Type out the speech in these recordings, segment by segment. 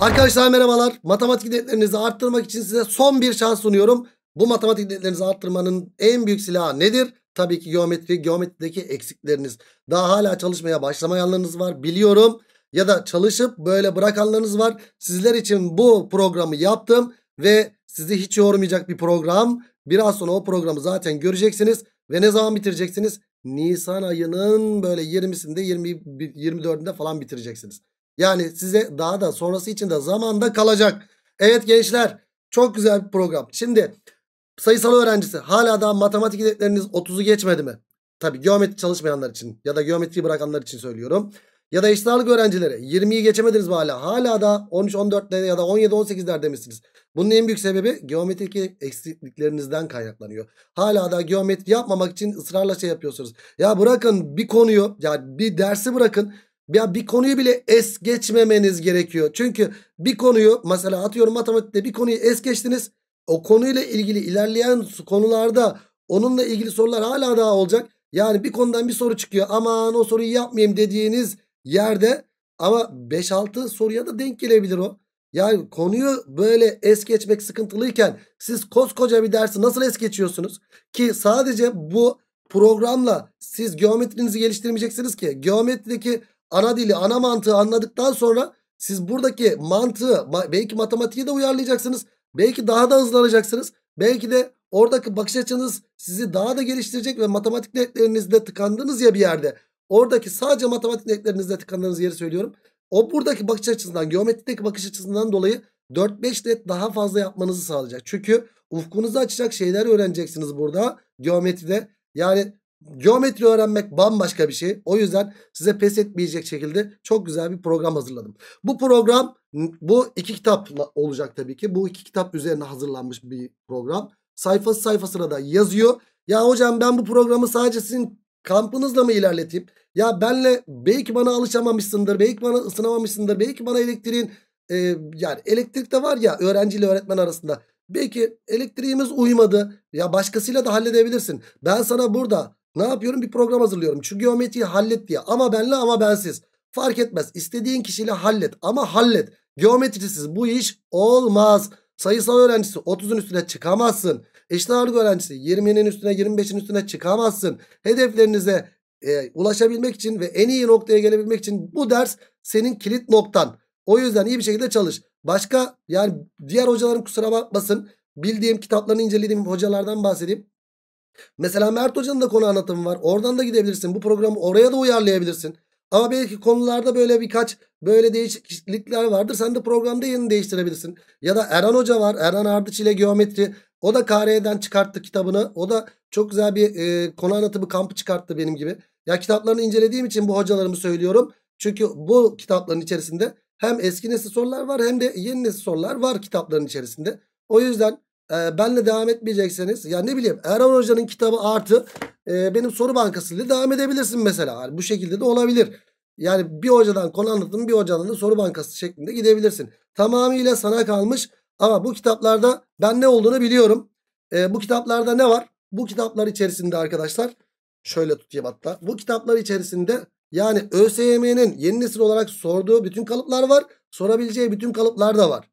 Arkadaşlar merhabalar. Matematik netlerinizi arttırmak için size son bir şans sunuyorum. Bu matematik netlerinizi arttırmanın en büyük silahı nedir? Tabii ki geometri, geometrideki eksikleriniz. Daha hala çalışmaya başlamayanlarınız var biliyorum. Ya da çalışıp böyle bırakanlarınız var. Sizler için bu programı yaptım ve sizi hiç yormayacak bir program. Biraz sonra o programı zaten göreceksiniz. Ve ne zaman bitireceksiniz? Nisan ayının böyle 20'sinde 20, 24'ünde falan bitireceksiniz. Yani size daha da sonrası için de zamanda kalacak. Evet gençler çok güzel bir program. Şimdi sayısal öğrencisi hala daha matematik hedefleriniz 30'u geçmedi mi? Tabi geometri çalışmayanlar için ya da geometriyi bırakanlar için söylüyorum. Ya da eşit ağırlık öğrencileri 20'yi geçemediniz mi hala? Hala da 13-14'lerde ya da 17-18'lerde misiniz? Bunun en büyük sebebi geometrik eksikliklerinizden kaynaklanıyor. Hala da geometri yapmamak için ısrarla şey yapıyorsunuz. Ya bırakın bir konuyu ya bir dersi bırakın. Ya bir konuyu bile es geçmemeniz gerekiyor. Çünkü bir konuyu mesela atıyorum matematikte bir konuyu es geçtiniz. O konuyla ilgili ilerleyen konularda onunla ilgili sorular hala daha olacak. Yani bir konudan bir soru çıkıyor. Aman o soruyu yapmayayım dediğiniz yerde ama 5-6 soruya da denk gelebilir o. Yani konuyu böyle es geçmek sıkıntılıyken siz koskoca bir dersi nasıl es geçiyorsunuz? Ki sadece bu programla siz geometrinizi geliştirmeyeceksiniz ki. Geometrideki ana dili ana mantığı anladıktan sonra siz buradaki mantığı belki matematiği de uyarlayacaksınız. Belki daha da hızlanacaksınız. Belki de oradaki bakış açınız sizi daha da geliştirecek ve matematik netlerinizde tıkandığınız ya bir yerde. Oradaki sadece matematik netlerinizde tıkandığınız yeri söylüyorum. O buradaki bakış açısından, geometrideki bakış açısından dolayı 4-5 net daha fazla yapmanızı sağlayacak. Çünkü ufkunuzu açacak şeyler öğreneceksiniz burada geometride. Yani Geometri öğrenmek bambaşka bir şey. O yüzden size pes etmeyecek şekilde çok güzel bir program hazırladım. Bu program bu iki kitapla olacak tabii ki. Bu iki kitap üzerine hazırlanmış bir program. Sayfası sayfasına da yazıyor. Ya hocam ben bu programı sadece sizin kampınızla mı ilerleteyim? Ya benle belki bana alışamamışsındır, belki bana ısınamamışsındır, belki bana elektriğin e, yani elektrik de var ya öğrenciyle öğretmen arasında. Belki elektriğimiz uymadı. Ya başkasıyla da halledebilirsin. Ben sana burada ne yapıyorum? Bir program hazırlıyorum. Şu geometriyi hallet diye. Ama benle ama bensiz. Fark etmez. İstediğin kişiyle hallet. Ama hallet. Geometrisiz bu iş olmaz. Sayısal öğrencisi 30'un üstüne çıkamazsın. Eşit ağırlık öğrencisi 20'nin üstüne 25'in üstüne çıkamazsın. Hedeflerinize e, ulaşabilmek için ve en iyi noktaya gelebilmek için bu ders senin kilit noktan. O yüzden iyi bir şekilde çalış. Başka yani diğer hocalarım kusura bakmasın. Bildiğim kitaplarını incelediğim hocalardan bahsedeyim. Mesela Mert Hoca'nın da konu anlatımı var. Oradan da gidebilirsin. Bu programı oraya da uyarlayabilirsin. Ama belki konularda böyle birkaç böyle değişiklikler vardır. Sen de programda yeni değiştirebilirsin. Ya da Erhan Hoca var. Erhan Ardıç ile geometri. O da KR'den çıkarttı kitabını. O da çok güzel bir e, konu anlatımı kampı çıkarttı benim gibi. Ya kitaplarını incelediğim için bu hocalarımı söylüyorum. Çünkü bu kitapların içerisinde hem eski nesil sorular var hem de yeni nesil sorular var kitapların içerisinde. O yüzden e, benle devam etmeyecekseniz ya ne bileyim Erhan Hoca'nın kitabı artı e, benim soru bankasıyla devam edebilirsin mesela. Yani bu şekilde de olabilir. Yani bir hocadan konu anlatım bir hocadan da soru bankası şeklinde gidebilirsin. Tamamıyla sana kalmış ama bu kitaplarda ben ne olduğunu biliyorum. E, bu kitaplarda ne var? Bu kitaplar içerisinde arkadaşlar şöyle tutayım hatta. Bu kitaplar içerisinde yani ÖSYM'nin yeni nesil olarak sorduğu bütün kalıplar var. Sorabileceği bütün kalıplar da var.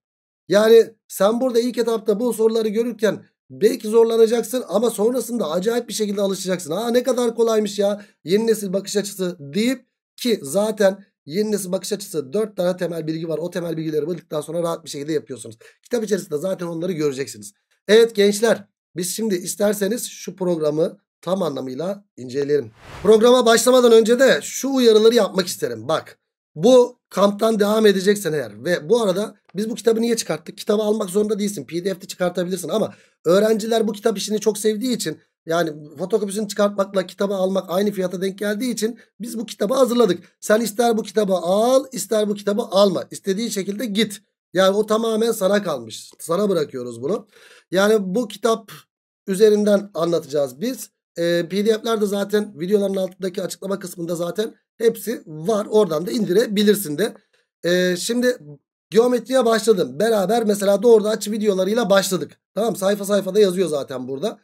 Yani sen burada ilk etapta bu soruları görürken belki zorlanacaksın ama sonrasında acayip bir şekilde alışacaksın. Aa ne kadar kolaymış ya yeni nesil bakış açısı deyip ki zaten yeni nesil bakış açısı 4 tane temel bilgi var. O temel bilgileri bildikten sonra rahat bir şekilde yapıyorsunuz. Kitap içerisinde zaten onları göreceksiniz. Evet gençler biz şimdi isterseniz şu programı tam anlamıyla inceleyelim. Programa başlamadan önce de şu uyarıları yapmak isterim. Bak bu kamptan devam edeceksen eğer ve bu arada biz bu kitabı niye çıkarttık? Kitabı almak zorunda değilsin. PDF'de çıkartabilirsin ama öğrenciler bu kitap işini çok sevdiği için yani fotokopisini çıkartmakla kitabı almak aynı fiyata denk geldiği için biz bu kitabı hazırladık. Sen ister bu kitabı al ister bu kitabı alma. İstediğin şekilde git. Yani o tamamen sana kalmış. Sana bırakıyoruz bunu. Yani bu kitap üzerinden anlatacağız biz. E, PDF'ler de zaten videoların altındaki açıklama kısmında zaten hepsi var. Oradan da indirebilirsin de. E, şimdi geometriye başladım. Beraber mesela doğru aç videolarıyla başladık. Tamam sayfa sayfada yazıyor zaten burada.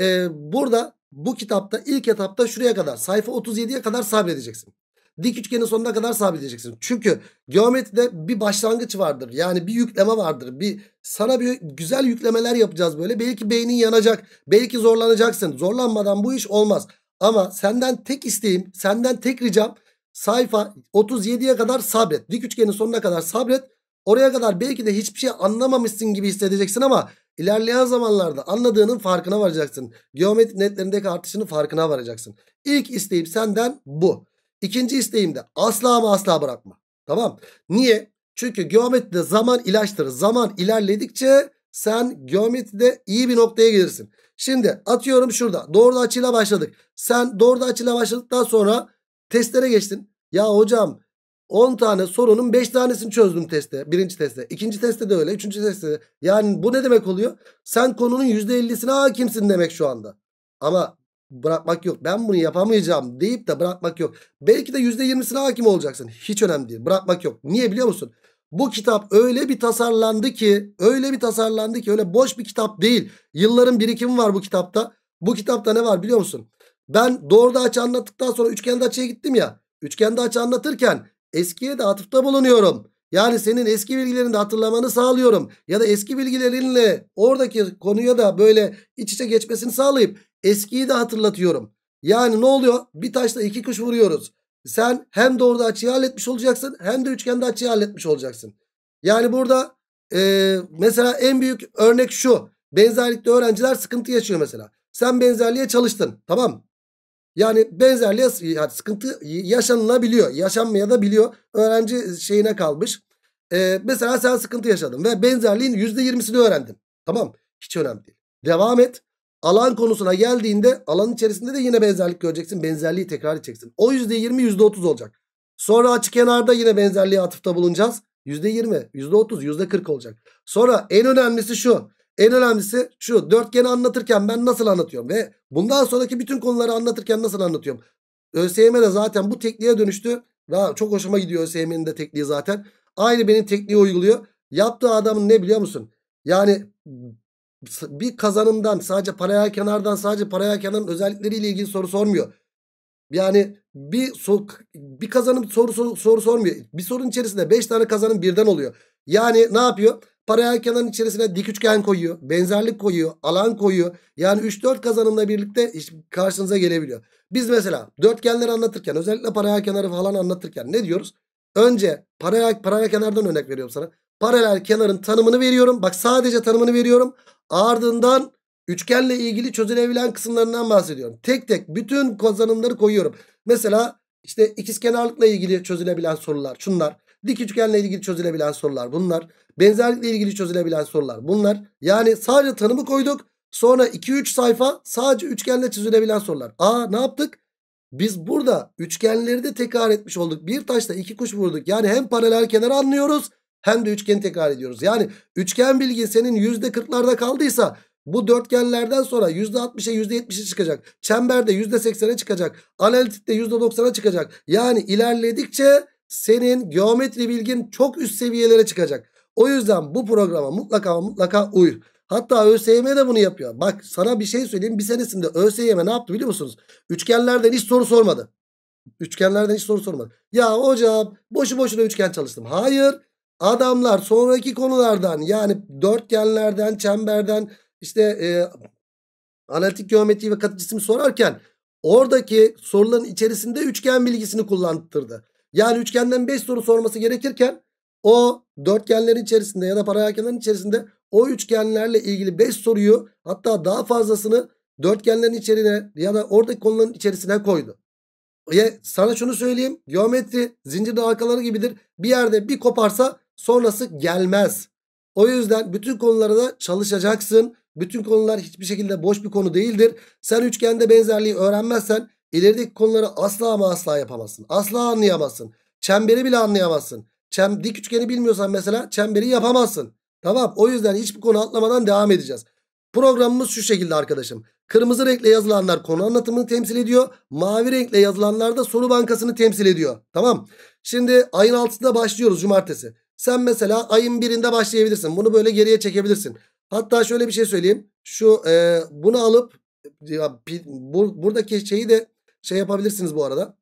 E, burada bu kitapta ilk etapta şuraya kadar sayfa 37'ye kadar sabredeceksin. Dik üçgenin sonuna kadar sabitleyeceksin. Çünkü geometride bir başlangıç vardır. Yani bir yükleme vardır. Bir sana bir güzel yüklemeler yapacağız böyle. Belki beynin yanacak. Belki zorlanacaksın. Zorlanmadan bu iş olmaz. Ama senden tek isteğim, senden tek ricam sayfa 37'ye kadar sabret. Dik üçgenin sonuna kadar sabret. Oraya kadar belki de hiçbir şey anlamamışsın gibi hissedeceksin ama ilerleyen zamanlarda anladığının farkına varacaksın. Geometri netlerindeki artışının farkına varacaksın. İlk isteğim senden bu. İkinci isteğim de asla ama asla bırakma. Tamam. Niye? Çünkü geometride zaman ilaçtır. Zaman ilerledikçe sen geometride iyi bir noktaya gelirsin. Şimdi atıyorum şurada. Doğru açıyla başladık. Sen doğru açıyla başladıktan sonra testlere geçtin. Ya hocam 10 tane sorunun 5 tanesini çözdüm testte. Birinci testte. ikinci testte de öyle. Üçüncü testte de. Yani bu ne demek oluyor? Sen konunun %50'sine hakimsin demek şu anda. Ama bırakmak yok. Ben bunu yapamayacağım deyip de bırakmak yok. Belki de %20'sine hakim olacaksın. Hiç önemli değil. Bırakmak yok. Niye biliyor musun? Bu kitap öyle bir tasarlandı ki öyle bir tasarlandı ki öyle boş bir kitap değil. Yılların birikimi var bu kitapta. Bu kitapta ne var biliyor musun? Ben doğruda açı anlattıktan sonra üçgende açıya gittim ya. Üçgende açı anlatırken eskiye de atıfta bulunuyorum. Yani senin eski bilgilerini de hatırlamanı sağlıyorum. Ya da eski bilgilerinle oradaki konuya da böyle iç içe geçmesini sağlayıp Eskiyi de hatırlatıyorum. Yani ne oluyor? Bir taşla iki kuş vuruyoruz. Sen hem doğruda açıyı halletmiş olacaksın hem de üçgende açıyı halletmiş olacaksın. Yani burada e, mesela en büyük örnek şu. Benzerlikte öğrenciler sıkıntı yaşıyor mesela. Sen benzerliğe çalıştın tamam Yani benzerliğe yani sıkıntı yaşanılabiliyor. Yaşanmaya da biliyor. Öğrenci şeyine kalmış. Ee, mesela sen sıkıntı yaşadın ve benzerliğin %20'sini öğrendin. Tamam Hiç önemli değil. Devam et. Alan konusuna geldiğinde alan içerisinde de yine benzerlik göreceksin. Benzerliği tekrar edeceksin. O %20 %30 olacak. Sonra açı kenarda yine benzerliği atıfta bulunacağız. %20, %30, %40 olacak. Sonra en önemlisi şu. En önemlisi şu. Dörtgeni anlatırken ben nasıl anlatıyorum? Ve bundan sonraki bütün konuları anlatırken nasıl anlatıyorum? ÖSYM'de zaten bu tekniğe dönüştü. Daha çok hoşuma gidiyor ÖSYM'nin de tekniği zaten. Aynı benim tekniği uyguluyor. Yaptığı adamın ne biliyor musun? Yani bir kazanımdan sadece paraya kenardan sadece paraya kenarın özellikleriyle ilgili soru sormuyor. Yani bir so bir kazanım soru, soru soru sormuyor. Bir sorun içerisinde 5 tane kazanım birden oluyor. Yani ne yapıyor? Paraya kenarın içerisine dik üçgen koyuyor, benzerlik koyuyor, alan koyuyor. Yani 3-4 kazanımla birlikte karşınıza gelebiliyor. Biz mesela dörtgenleri anlatırken özellikle paraya kenarı falan anlatırken ne diyoruz? Önce paraya, paraya kenardan örnek veriyorum sana paralel kenarın tanımını veriyorum. Bak sadece tanımını veriyorum. Ardından üçgenle ilgili çözülebilen kısımlarından bahsediyorum. Tek tek bütün kazanımları koyuyorum. Mesela işte ikizkenarlıkla ilgili çözülebilen sorular şunlar. Dik üçgenle ilgili çözülebilen sorular bunlar. Benzerlikle ilgili çözülebilen sorular bunlar. Yani sadece tanımı koyduk. Sonra 2-3 sayfa sadece üçgenle çözülebilen sorular. Aa ne yaptık? Biz burada üçgenleri de tekrar etmiş olduk. Bir taşla iki kuş vurduk. Yani hem paralel kenar anlıyoruz hem de üçgeni tekrar ediyoruz. Yani üçgen bilgin senin %40'larda kaldıysa bu dörtgenlerden sonra %60'a %70'e çıkacak. Çemberde %80'e çıkacak. Analitikte %90'a çıkacak. Yani ilerledikçe senin geometri bilgin çok üst seviyelere çıkacak. O yüzden bu programa mutlaka mutlaka uy. Hatta ÖSYM de bunu yapıyor. Bak sana bir şey söyleyeyim. Bir senesinde ÖSYM ne yaptı biliyor musunuz? Üçgenlerden hiç soru sormadı. Üçgenlerden hiç soru sormadı. Ya hocam boşu boşuna üçgen çalıştım. Hayır. Adamlar sonraki konulardan yani dörtgenlerden, çemberden işte e, analitik geometri ve katı cisim sorarken oradaki soruların içerisinde üçgen bilgisini kullandırdı. Yani üçgenden 5 soru sorması gerekirken o dörtgenlerin içerisinde ya da paralelkenlerin içerisinde o üçgenlerle ilgili 5 soruyu hatta daha fazlasını dörtgenlerin içerisine ya da oradaki konuların içerisine koydu. E, sana şunu söyleyeyim. Geometri zincirde halkaları gibidir. Bir yerde bir koparsa sonrası gelmez. O yüzden bütün konularda çalışacaksın. Bütün konular hiçbir şekilde boş bir konu değildir. Sen üçgende benzerliği öğrenmezsen ilerideki konuları asla ama asla yapamazsın. Asla anlayamazsın. Çemberi bile anlayamazsın. Çem, dik üçgeni bilmiyorsan mesela çemberi yapamazsın. Tamam o yüzden hiçbir konu atlamadan devam edeceğiz. Programımız şu şekilde arkadaşım. Kırmızı renkle yazılanlar konu anlatımını temsil ediyor. Mavi renkle yazılanlar da soru bankasını temsil ediyor. Tamam. Şimdi ayın 6'sında başlıyoruz cumartesi. Sen mesela ayın 1'inde başlayabilirsin. Bunu böyle geriye çekebilirsin. Hatta şöyle bir şey söyleyeyim. Şu e, bunu alıp e, ya, bu, buradaki şeyi de şey yapabilirsiniz bu arada.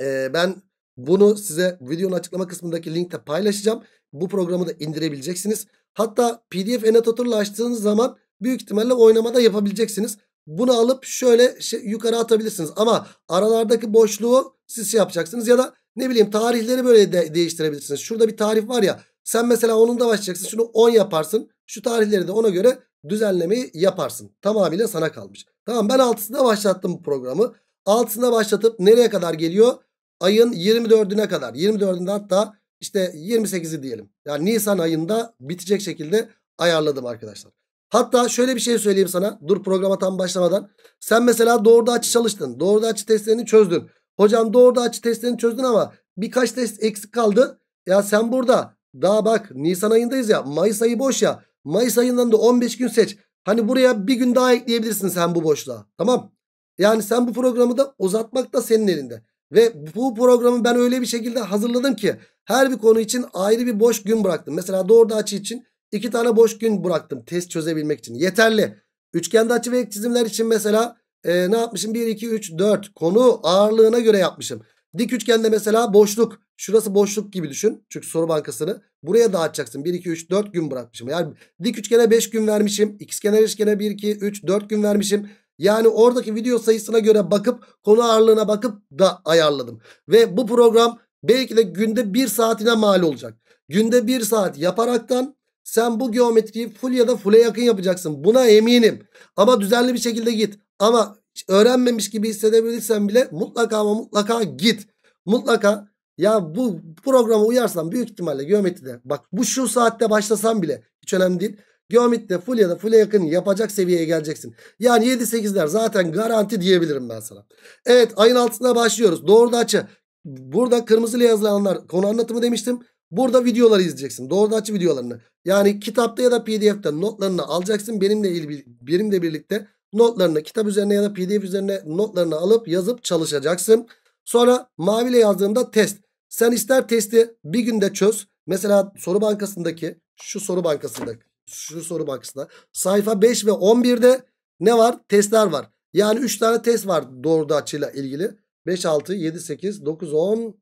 E, ben bunu size videonun açıklama kısmındaki linkte paylaşacağım. Bu programı da indirebileceksiniz. Hatta pdf annotatorla açtığınız zaman büyük ihtimalle oynamada yapabileceksiniz. Bunu alıp şöyle şey, yukarı atabilirsiniz. Ama aralardaki boşluğu siz şey yapacaksınız ya da ne bileyim tarihleri böyle de değiştirebilirsiniz. Şurada bir tarih var ya sen mesela onun da başlayacaksın. Şunu 10 yaparsın. Şu tarihleri de ona göre düzenlemeyi yaparsın. Tamamıyla sana kalmış. Tamam ben 6'sında başlattım bu programı. 6'sında başlatıp nereye kadar geliyor? Ayın 24'üne kadar. 24'ünde hatta işte 28'i diyelim. Yani Nisan ayında bitecek şekilde ayarladım arkadaşlar. Hatta şöyle bir şey söyleyeyim sana. Dur programa tam başlamadan. Sen mesela doğruda açı çalıştın. Doğruda açı testlerini çözdün. Hocam doğruda açı testlerini çözdün ama birkaç test eksik kaldı. Ya sen burada daha bak Nisan ayındayız ya. Mayıs ayı boş ya. Mayıs ayından da 15 gün seç. Hani buraya bir gün daha ekleyebilirsin sen bu boşluğa. Tamam. Yani sen bu programı da uzatmak da senin elinde. Ve bu programı ben öyle bir şekilde hazırladım ki her bir konu için ayrı bir boş gün bıraktım. Mesela doğruda açı için İki tane boş gün bıraktım test çözebilmek için. Yeterli. Üçgende açı ve ek çizimler için mesela e, ne yapmışım? 1, 2, 3, 4 konu ağırlığına göre yapmışım. Dik üçgende mesela boşluk. Şurası boşluk gibi düşün. Çünkü soru bankasını buraya dağıtacaksın. 1, 2, 3, 4 gün bırakmışım. Yani dik üçgene 5 gün vermişim. İkizkenar üçgene 1, 2, 3, 4 gün vermişim. Yani oradaki video sayısına göre bakıp konu ağırlığına bakıp da ayarladım. Ve bu program belki de günde 1 saatine mal olacak. Günde 1 saat yaparaktan sen bu geometriyi full ya da full'e yakın yapacaksın. Buna eminim. Ama düzenli bir şekilde git. Ama öğrenmemiş gibi hissedebilirsen bile mutlaka ama mutlaka git. Mutlaka ya bu programa uyarsan büyük ihtimalle geometride bak bu şu saatte başlasan bile hiç önemli değil. Geometride full ya da full'e yakın yapacak seviyeye geleceksin. Yani 7-8'ler zaten garanti diyebilirim ben sana. Evet ayın altısına başlıyoruz. Doğru da açı. Burada kırmızıyla yazılanlar konu anlatımı demiştim. Burada videoları izleyeceksin. Doğrudan açı videolarını. Yani kitapta ya da pdf'de notlarını alacaksın. Benimle ilgili, birlikte notlarını kitap üzerine ya da pdf üzerine notlarını alıp yazıp çalışacaksın. Sonra maviyle yazdığında test. Sen ister testi bir günde çöz. Mesela soru bankasındaki şu soru bankasındaki şu soru bankasında sayfa 5 ve 11'de ne var? Testler var. Yani 3 tane test var doğru açıyla ilgili. 5, 6, 7, 8, 9, 10,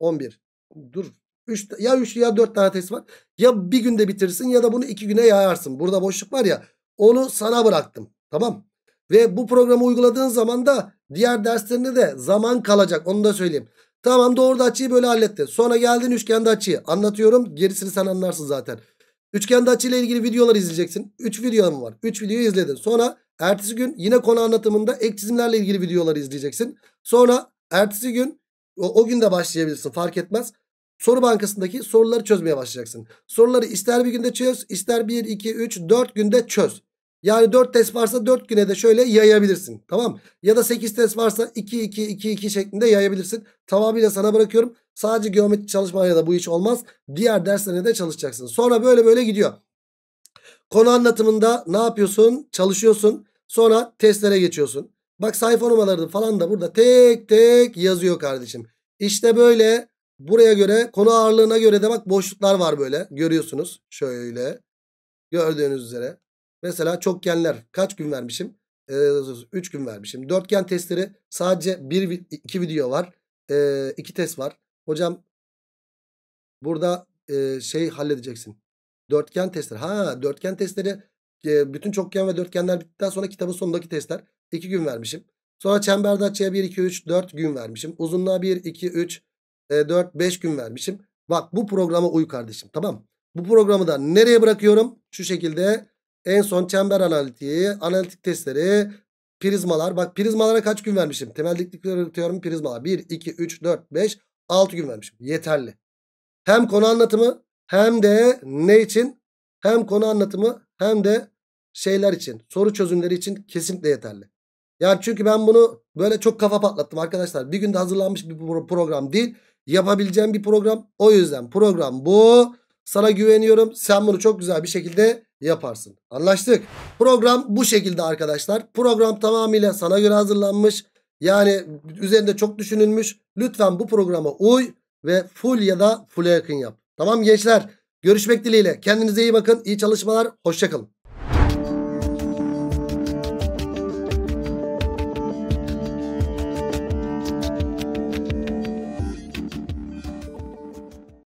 11. Dur Üç, ya 3 ya 4 tane test var. Ya bir günde bitirsin ya da bunu 2 güne yayarsın. Burada boşluk var ya onu sana bıraktım. Tamam. Ve bu programı uyguladığın zaman da diğer derslerinde de zaman kalacak. Onu da söyleyeyim. Tamam doğru da açıyı böyle halletti. Sonra geldin üçgende açıyı. Anlatıyorum. Gerisini sen anlarsın zaten. Üçgende açıyla ilgili videolar izleyeceksin. 3 videom var. 3 videoyu izledin. Sonra ertesi gün yine konu anlatımında ek çizimlerle ilgili videoları izleyeceksin. Sonra ertesi gün o, o gün de başlayabilirsin fark etmez. Soru bankasındaki soruları çözmeye başlayacaksın. Soruları ister bir günde çöz, ister 1, 2, 3, 4 günde çöz. Yani 4 test varsa 4 güne de şöyle yayabilirsin. Tamam. Ya da 8 test varsa 2, 2, 2, 2 şeklinde yayabilirsin. Tamamıyla sana bırakıyorum. Sadece geometri çalışmaya da bu hiç olmaz. Diğer derslerine de çalışacaksın. Sonra böyle böyle gidiyor. Konu anlatımında ne yapıyorsun? Çalışıyorsun. Sonra testlere geçiyorsun. Bak sayfa numaraları falan da burada tek tek yazıyor kardeşim. İşte böyle Buraya göre konu ağırlığına göre de bak boşluklar var böyle. Görüyorsunuz şöyle. Gördüğünüz üzere. Mesela çokgenler kaç gün vermişim? 3 ee, gün vermişim. Dörtgen testleri sadece 1 2 video var. 2 ee, test var. Hocam burada e, şey halledeceksin. Dörtgen testleri. Ha dörtgen testleri e, bütün çokgen ve dörtgenler bittikten sonra kitabın sonundaki testler. 2 gün vermişim. Sonra çemberde açıya 1 2 3 4 gün vermişim. Uzunluğa 1 2 3 4, 5 gün vermişim. Bak bu programa uy kardeşim tamam. Bu programı da nereye bırakıyorum? Şu şekilde en son çember analitiği, analitik testleri, prizmalar. Bak prizmalara kaç gün vermişim? Temel diklikleri öğretiyorum prizmalar. 1, 2, 3, 4, 5, 6 gün vermişim. Yeterli. Hem konu anlatımı hem de ne için? Hem konu anlatımı hem de şeyler için, soru çözümleri için kesinlikle yeterli. Yani çünkü ben bunu böyle çok kafa patlattım arkadaşlar. Bir günde hazırlanmış bir program değil yapabileceğim bir program. O yüzden program bu. Sana güveniyorum. Sen bunu çok güzel bir şekilde yaparsın. Anlaştık. Program bu şekilde arkadaşlar. Program tamamıyla sana göre hazırlanmış. Yani üzerinde çok düşünülmüş. Lütfen bu programa uy ve full ya da full'e yakın yap. Tamam gençler. Görüşmek dileğiyle. Kendinize iyi bakın. İyi çalışmalar. Hoşçakalın.